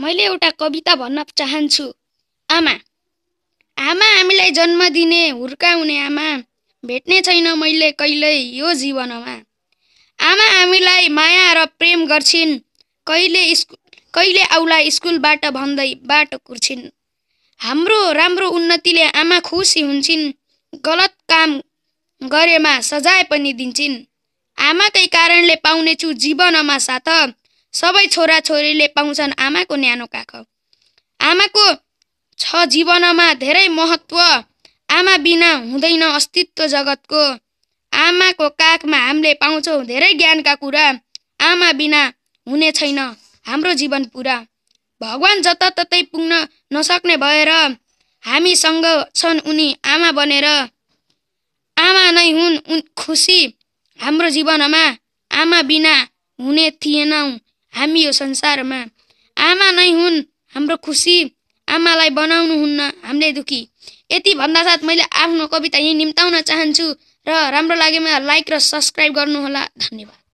मैले एउटा कविता भन्न चाहन्छु आमा आमा हामीलाई जन्म दिने हुर्काउने आमा भेट्ने छैन मैले कहिल्यै यो जीवनमा आमा हामीलाई माया र प्रेम गर्छिन् कहिले स्कुल कहिले आउला स्कुलबाट भन्दै बाटो कुर्छिन् हाम्रो राम्रो उन्नतिले आमा खुसी हुन्छन् गलत काम गरेमा सजाय पनि दिन्छन् आमाकै कारणले पाउनेछु जीवनमा साथ सबै छोरा छोरीले पाउँछन् आमाको न्यानो काख आमाको छ जीवनमा धेरै महत्त्व आमा बिना हुँदैन अस्तित्व जगतको आमाको काखमा हामीले पाउँछौँ धेरै ज्ञानका कुरा आमा बिना हुने छैन हाम्रो जीवन पुरा भगवान् जताततै पुग्न नसक्ने भएर हामीसँग छन् उनी आमा बनेर आमा नै हुन् उन खुसी हाम्रो जीवनमा आमा बिना हुने थिएनौँ हामी यो संसारमा आमा नै हुन् हाम्रो खुसी आमालाई हुन्न हामीले दुखी यति भन्दा साथ मैले आफ्नो कविता यहीँ निम्ताउन चाहन्छु र राम्रो लागेमा लाइक र सब्सक्राइब गर्नुहोला धन्यवाद